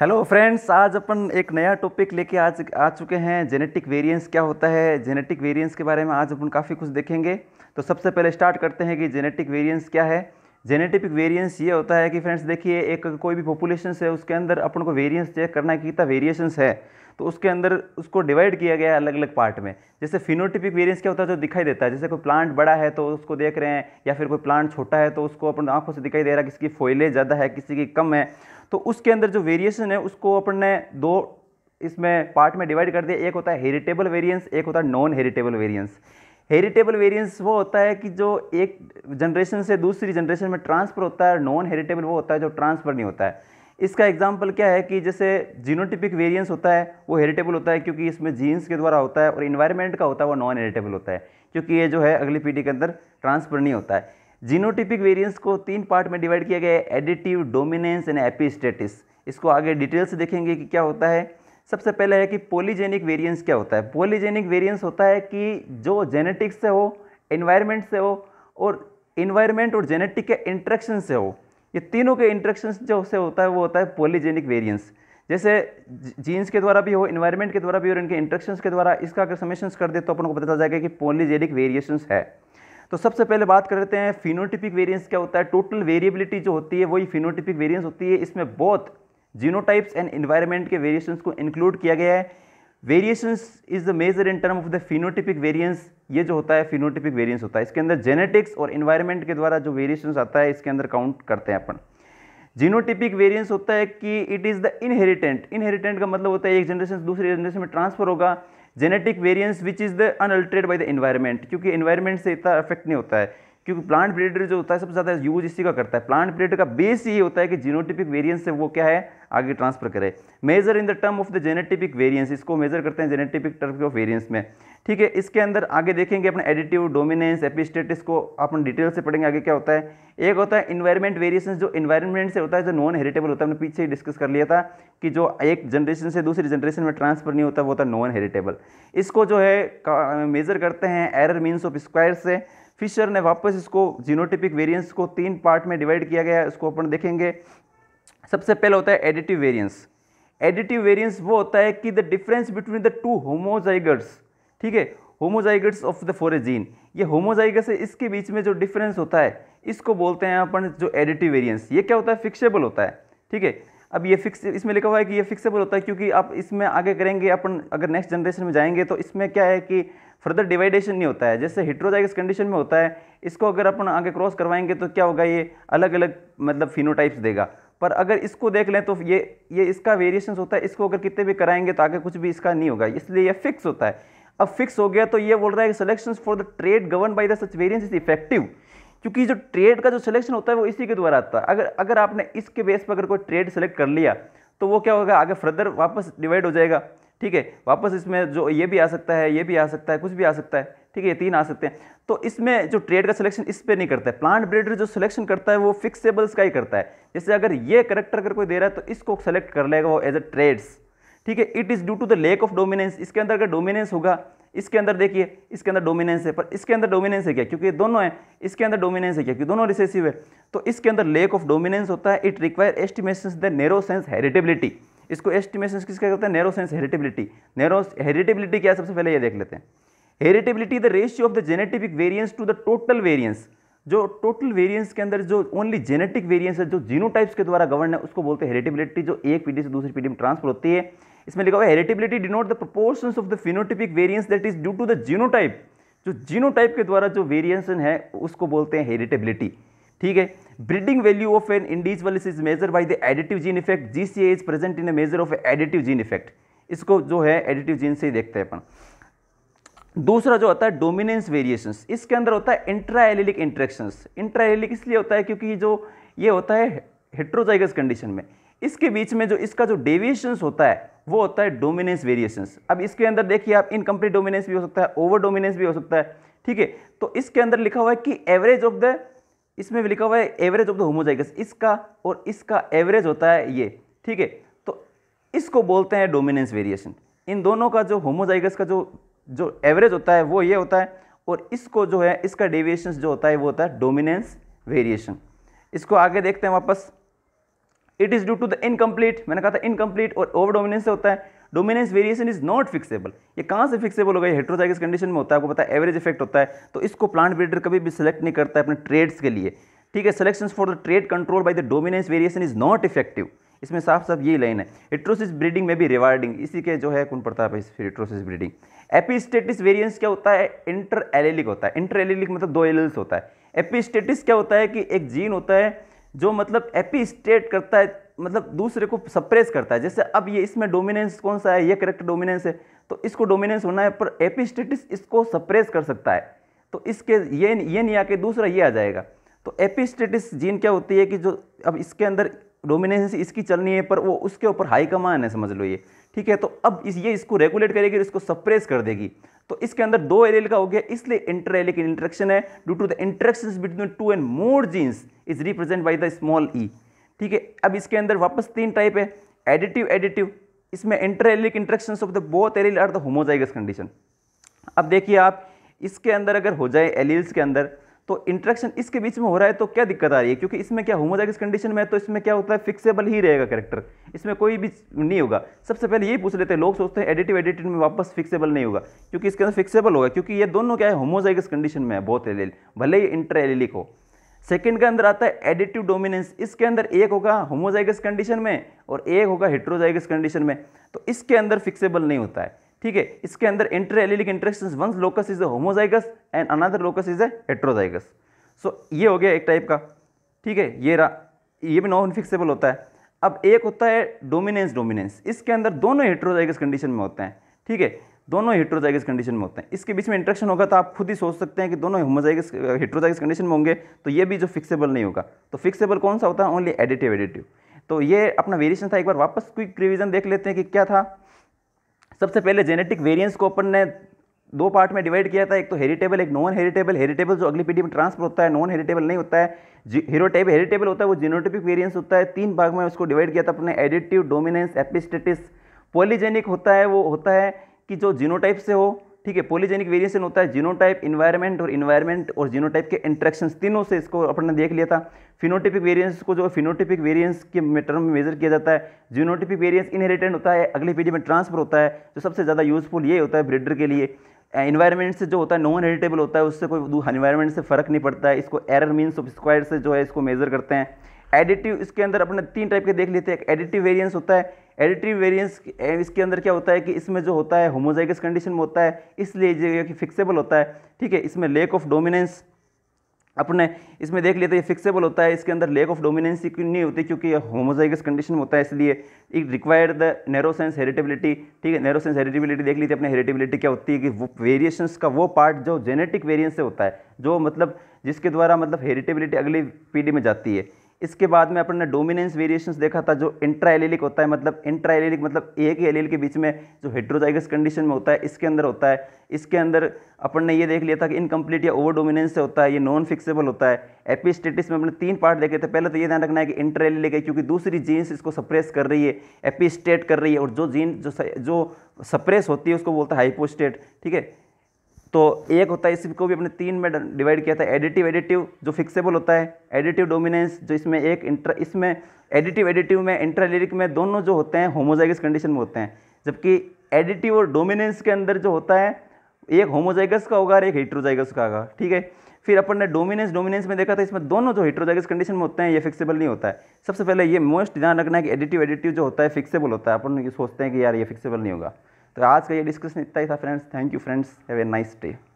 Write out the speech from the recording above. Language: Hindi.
हेलो फ्रेंड्स आज अपन एक नया टॉपिक लेके आज आ चुके हैं जेनेटिक वेरिएंस क्या होता है जेनेटिक वेरिएंस के बारे में आज अपन काफ़ी कुछ देखेंगे तो सबसे पहले स्टार्ट करते हैं कि जेनेटिक वेरिएंस क्या है जेनेटिक वेरिएंस ये होता है कि फ्रेंड्स देखिए एक कोई भी पॉपुलेशन है उसके अंदर अपन को वेरियंस चेक करना है कितना वेरिएशंस है तो उसके अंदर उसको डिवाइड किया गया है अलग अलग पार्ट में जैसे फिनोटिपिक वेरियंस क्या होता है जो दिखाई देता है जैसे कोई प्लांट बड़ा है तो उसको देख रहे हैं या फिर कोई प्लांट छोटा है तो उसको अपन आंखों से दिखाई दे रहा है किसी की फॉइलेज ज़्यादा है किसी की कम है तो उसके अंदर जो वेरिएशन है उसको अपन ने दो इसमें पार्ट में डिवाइड कर दिया एक होता है हेरिटेबल वेरियंस एक होता है non heritable variance heritable variance वो होता है कि जो एक जनरेशन से दूसरी जनरेशन में ट्रांसफ़र होता है नॉन हेरिटेबल वो होता है जो ट्रांसफ़र नहीं होता है इसका एग्जाम्पल क्या है कि जैसे जीनोटिपिक वेरियंस होता है वो हेरिटेबल होता है क्योंकि इसमें जीन्स के द्वारा होता है और इन्वायरमेंट का होता है वो नॉन हेरिटेबल होता है क्योंकि ये जो है अगली पीढ़ी के अंदर ट्रांसफर नहीं होता है जीनोटिपिक वेरियंस को तीन पार्ट में डिवाइड किया गया है एडिटिव डोमिनेंस एंड एपी इसको आगे डिटेल से देखेंगे कि क्या होता है सबसे पहले है कि पोलीजेनिक वेरियंस क्या होता है पोलीजेनिक वेरियंस होता है कि जो जेनेटिक्स से हो इन्वायरमेंट से हो और इन्वायरमेंट और जेनेटिक के इंट्रैक्शन से हो ये तीनों के इंट्रेक्शन जो से होता है वो होता है पोलीजेनिक वेरियंस जैसे जीन्स के द्वारा भी हो इन्वायरमेंट के द्वारा भी और इनके इंट्रेक्शन के द्वारा इसका अगर समेशन कर दे तो अपन को पता चल जाएगा कि पोलीजेनिक वेरिएशन है तो सबसे पहले बात कर लेते हैं फिनोटिपिक वेरिएंस क्या होता है टोटल वेरिएबिलिटी जो होती है वही फिनोटिपिक वेरिएंस होती है इसमें बहुत जीनोटाइप्स एंड इन्वायरमेंट के वेरिएशंस को इंक्लूड किया गया है variations is the measure in term of the phenotypic variance ये जो होता है फिनोटिपिक वेरियंस होता है इसके अंदर जेनेटिक्स और इन्वायरमेंट के द्वारा जो वेरिएशंस आता है इसके अंदर काउंट करते हैं अपन जीनोटिपिक वेरियंस होता है कि it is the inheritance inheritance का मतलब होता है एक जनरेशन से दूसरे जनरेशन में ट्रांसफर होगा genetic variance which is the unaltered by the environment क्योंकि इन्वायरमेंट से इतना अफेक्ट नहीं होता है क्योंकि प्लांट ब्रीडर जो होता है सबसे ज़्यादा यूज इसी का करता है प्लांट ब्रीडर का बेस ये होता है कि जीनोटिपिक वेरिएंस से वो क्या है आगे ट्रांसफर करे measure in the term of the genotypic variance इसको मेजर करते हैं जेनेटिपिक टर्म ऑफ वेरिएंस में ठीक है इसके अंदर आगे देखेंगे अपने एडिटिव डोमिनेंस एपिस्टेटिस को अपन डिटेल से पढ़ेंगे आगे क्या होता है एक होता है इन्वायरमेंट वेरिएशन जो इन्वायरमेंट से होता है जो नॉन हेरिटेबल होता है हमने पीछे ही डिस्कस कर लिया था कि जो एक जनरेशन से दूसरी जनरेशन में ट्रांसफर नहीं होता वो होता है नॉन हेरिटेबल इसको जो है मेजर करते हैं एरर मीन्स ऑफ स्क्वायर से फिशर ने वापस इसको जीनोटिपिक वेरिएंस को तीन पार्ट में डिवाइड किया गया है इसको अपन देखेंगे सबसे पहले होता है एडिटिव वेरिएंस एडिटिव वेरिएंस वो होता है कि the difference between the two homozygous ठीक है homozygous of the four gene ये होमोजाइगर्स है इसके बीच में जो डिफरेंस होता है इसको बोलते हैं अपन जो एडिटिव वेरियंस ये क्या होता है फिक्सेबल होता है ठीक है अब ये फिक्स इसमें लिखा हुआ है कि ये फिक्सेबल होता है क्योंकि आप इसमें आगे करेंगे अपन अगर नेक्स्ट जनरेशन में जाएंगे तो इसमें क्या है कि फर्दर डिवाइडेशन नहीं होता है जैसे हिट्रोजाइगस कंडीशन में होता है इसको अगर अपन आगे क्रॉस करवाएंगे तो क्या होगा ये अलग अलग मतलब फिनोटाइप्स देगा पर अगर इसको देख लें तो ये ये इसका वेरिएशन होता है इसको अगर कितने भी कराएंगे तो आगे कुछ भी इसका नहीं होगा इसलिए यह फिक्स होता है अब फिक्स हो गया तो ये बोल रहा है कि selection for the trait govern by the such variance is effective क्योंकि जो ट्रेड का जो सिलेक्शन होता है वो इसी के द्वारा आता है अगर अगर आपने इसके बेस पर अगर कोई ट्रेड सेलेक्ट कर लिया तो वो क्या होगा आगे फर्दर वापस डिवाइड हो जाएगा ठीक है वापस इसमें जो ये भी आ सकता है ये भी आ सकता है कुछ भी आ सकता है ठीक है ये तीन आ सकते हैं तो इसमें जो ट्रेड का सिलेक्शन इस पर नहीं करता है प्लांट ब्रेडर जो सिलेक्शन करता है वो फिक्सेबल्स का ही करता है जैसे अगर ये करेक्टर अगर कोई दे रहा है तो इसको सेलेक्ट कर लेगा वो एज अ ट्रेड्स ठीक है it is due to the lack of dominance इसके अंदर अगर डोमिनेंस होगा इसके अंदर देखिए इसके अंदर डोमिनेंस है पर इसके अंदर डोमिनेंस है क्या क्योंकि दोनों है इसके अंदर डोमिनेंस है क्या क्योंकि दोनों रिसेसिव है तो इसके अंदर लेक ऑफ डोमिनेंस होता है it require estimation the narrow sense heritability इसको एस्टिमेशन किसका करते हैं narrow sense heritability narrow heritability क्या है सबसे पहले ये देख लेते हैं heritability the ratio of the genetic variance to the total variance जो टोटल वेरियंस के अंदर जो ओनली जेनेटिक वेरियंस है जो जीनोटाइप्स के द्वारा गवर्न है उसको बोलते हैं हेरिटेबिलिटी जो एक पीढ़ी से दूसरी पीढ़ी में ट्रांसफर होती है इसमें लिखा हुआ है heritability denote the proportion of the phenotypic variance that is due to the type जो टाइप के द्वारा जो वेरिएशन है उसको बोलते हैं हेरिटेबिलिटी ठीक है breeding value of an individual is measured by the additive gene effect gca is present in a measure of additive gene effect इसको जो है एडिटिव जीन से ही देखते हैं अपन दूसरा जो होता है डोमिनेंस वेरिएशंस इसके अंदर होता है intra allelic interactions intra allelic इसलिए होता है क्योंकि जो ये होता है हेट्रोजाइगस कंडीशन में इसके बीच में जो इसका जो डेविएशंस होता है वो होता है डोमिनेंस वेरिएशंस अब इसके अंदर देखिए आप इनकम्प्लीट डोमिनेंस भी हो सकता है ओवर डोमिनेंस भी हो सकता है ठीक है तो इसके अंदर लिखा हुआ है कि एवरेज ऑफ द इसमें भी लिखा हुआ है एवरेज ऑफ द होमोजाइगस इसका और इसका एवरेज होता है ये ठीक है तो इसको बोलते हैं डोमिनेंस वेरिएशन इन दोनों का जो होमोजाइगस का जो जो एवरेज होता है वो ये होता है और इसको जो है इसका डेविएशन जो होता है वो होता है डोमिनेंस वेरिएशन इसको आगे देखते हैं वापस it is due to the incomplete मैंने कहा था इनकम्प्लीट और ओवर डोमिनेंस से होता है dominance variation is not fixable ये कहाँ से फिक्सेबल होगा ये हेट्रोजाइगस कंडीशन में होता है आपको पता है एवरेज इफेक्ट होता है तो इसको प्लांट ब्रीडर कभी भी सिलेक्ट नहीं करता है अपने ट्रेड्स के लिए ठीक है selection for the trait control by the dominance variation is not effective इसमें साफ साफ यही लाइन है हेट्रोसिस ब्रीडिंग में भी रिवार्डिंग इसी के जो है कौन पड़ता है हेट्रोसिस ब्रीडिंग एपिस्टेटिस वेरियंस क्या होता है इंटर एलेलिक होता है इंटर एलेलिक मतलब दो एलेल्स होता है एपिस्टेटिस क्या होता है कि एक जीन होता है जो मतलब एपिस्टेट करता है मतलब दूसरे को सप्रेस करता है जैसे अब ये इसमें डोमिनेंस कौन सा है ये करेक्ट डोमिनेंस है तो इसको डोमिनेंस होना है पर एपिस्टेटिस इसको सप्रेस कर सकता है तो इसके ये ये नहीं आके दूसरा ये आ जाएगा तो एपिस्टेटिस जीन क्या होती है कि जो अब इसके अंदर डोमिनेंस इसकी चलनी है पर वो उसके ऊपर हाई कमान है समझ लो ये ठीक है तो अब इस ये इसको रेगुलेट करेगी इसको सप्रेस कर देगी तो इसके अंदर दो एलियल का हो गया इसलिए इंटर एलिक इंट्रेक्शन है due to the interaction between two and more genes is represent by the small E ठीक है अब इसके अंदर वापस तीन टाइप है एडिटिव एडिटिव इसमें inter allelic interaction of the both allele are the homozygous condition अब देखिए आप इसके अंदर अगर हो जाए एलियल्स के अंदर तो इंट्रैक्शन इसके बीच में हो रहा है तो क्या दिक्कत आ रही है क्योंकि इसमें क्या होमोजाइगस कंडीशन में है तो इसमें क्या होता है फिक्सेबल ही रहेगा कैरेक्टर इसमें कोई भी नहीं होगा सबसे पहले यही पूछ लेते हैं लोग सोचते हैं एडिटिव एडिटिव में वापस फिक्सेबल नहीं होगा क्योंकि इसके अंदर फिक्सेबल होगा क्योंकि ये दोनों क्या है होमोजाइगस कंडीशन में है बहुत एलिल भले ही इंटर एलिलिक हो सेकेंड के अंदर आता है एडिटिव डोमिनेंस इसके अंदर एक होगा होमोजाइगस कंडीशन में और एक होगा हिट्रोजाइगस कंडीशन में तो इसके अंदर फिक्सेबल नहीं होता है ठीक है इसके अंदर inter allelic interaction once locus is a homozygous and another locus is a heterozygous so ये हो गया एक टाइप का ठीक है ये रहा ये भी नॉन फिक्सेबल होता है अब एक होता है डोमिनेंस डोमिनेंस इसके अंदर दोनों हेट्रोजाइगस कंडीशन में होते हैं ठीक है दोनों हेट्रोजाइगस कंडीशन में होते हैं इसके बीच में इंट्रेक्शन होगा तो आप खुद ही सोच सकते हैं कि दोनों होमोजाइगस हेट्रोजाइगस कंडीशन में होंगे तो ये भी जो फिक्सेबल नहीं होगा तो फिक्सेबल कौन सा होता है ओनली एडिटिव एडिटिव तो ये अपना वेरिएशन था एक बार वापस क्विक रिविजन देख लेते हैं कि क्या था सबसे पहले जेनेटिक वेरिएंस को अपन ने दो पार्ट में डिवाइड किया था एक तो हेरिटेबल एक नॉन हेरिटेबल हेरिटेबल जो अगली पीढ़ी में ट्रांसफर होता है नॉन हेरिटेबल नहीं होता है हेरोटेब हेरिटेबल होता है वो जीनोटिपिक वेरियंस होता है तीन भाग में उसको डिवाइड किया था अपने एडिटिव डोमिनेंस एपिस्टेटिस पॉलीजेनिक होता है वो होता है कि जो जीनोटाइप से हो ठीक है पोलीजेनिक वेरिएशन होता है जीनोटाइप इन्वायरमेंट और इन्वायरमेंट और जीनोटाइप के इंट्रैक्शन तीनों से इसको अपन ने देख लिया था फिनोटिपिक वेरिएंस को जो फिनोटिपिक वेरिएंस के टर्म में मेजर किया जाता है जीनोटिपिक वेरिएंस इनहेरिटेंट होता है अगली पीढ़ी में ट्रांसफर होता है जो सबसे ज़्यादा यूजफुल ये होता है ब्रिडर के लिए इन्वायरमेंट से जो होता है नॉन हेरिटेबल होता है उससे कोई इन्वायरमेंट से फ़र्क नहीं पड़ता है इसको एरर मीन्स ऑफ स्क्वायर से जो है इसको मेज़र करते हैं एडिटिव इसके अंदर अपने तीन टाइप के देख लेते हैं एक एडिटिव वेरियंस होता है एडिटिव वेरियंस इसके अंदर क्या होता है कि इसमें जो होता है होमोजाइगस कंडीशन में होता है इसलिए जो है कि फिक्सेबल होता है ठीक है इसमें लेक ऑफ डोमिनेंस अपने इसमें देख लेते हैं ये फिक्सेबल होता है इसके अंदर लेक ऑफ डोमिनेंसी नहीं होती क्योंकि ये होमोजाइगस कंडीशन में होता है इसलिए it required the narrow sense heritability ठीक है नैरो सेंस हेरिटेबिलिटी देख लीजिए अपने हेरिटेबिलिटी क्या होती है कि वो वेरिएशंस का वो पार्ट जो जेनेटिक वेरियंस से होता है जो मतलब जिसके द्वारा मतलब हेरिटेबिलिटी अगली पीढ़ी में जाती है इसके बाद में अपन ने डोमिनेंस वेरिएशंस देखा था जो इंट्रा एलिलिक होता है मतलब इंट्रा एलिलिक मतलब एक ही एलिल के बीच में जो हेड्रोजाइगस कंडीशन में होता है इसके अंदर होता है इसके अंदर अपन ने ये देख लिया था कि इनकम्प्लीट या ओवर डोमिनेंस से होता है ये नॉन फिक्सेबल होता है एपिस्टेटिस में अपने तीन पार्ट देखे थे पहले तो ये ध्यान रखना है कि इंट्रा एलिलिक है क्योंकि दूसरी जीन्स इसको सप्रेस कर रही है एपिस्टेट कर रही है और जो जीन जो जो सप्रेस होती है उसको बोलता है हाइपोस्टेट ठीक है तो एक होता है इसको भी अपने तीन में डिवाइड किया था एडिटिव एडिटिव जो फिक्सेबल होता है एडिटिव डोमिनेंस जो इसमें एक इंटर इसमें एडिटिव एडिटिव में इंट्रालिरिक में दोनों जो होते हैं होमोजाइगस कंडीशन में होते हैं जबकि एडिटिव और डोमिनेंस के अंदर जो होता है एक होमोजाइगस का होगा और एक हिट्रोजाइगस का होगा ठीक है फिर अपन ने डोमिनेंस डोमिनेंस में देखा था इसमें दोनों जो हिट्रोजाइगस कंडीशन में होते हैं ये फिक्सेबल नहीं होता है सबसे पहले ये मोस्ट ध्यान रखना है कि एडिटिव एडिटिव जो होता है फिक्सेबल होता है अपन सोचते हैं कि यार ये फिक्सेबल नहीं होगा तो आज का ये डिस्कशन इतना ही था friends thank you friends have a nice day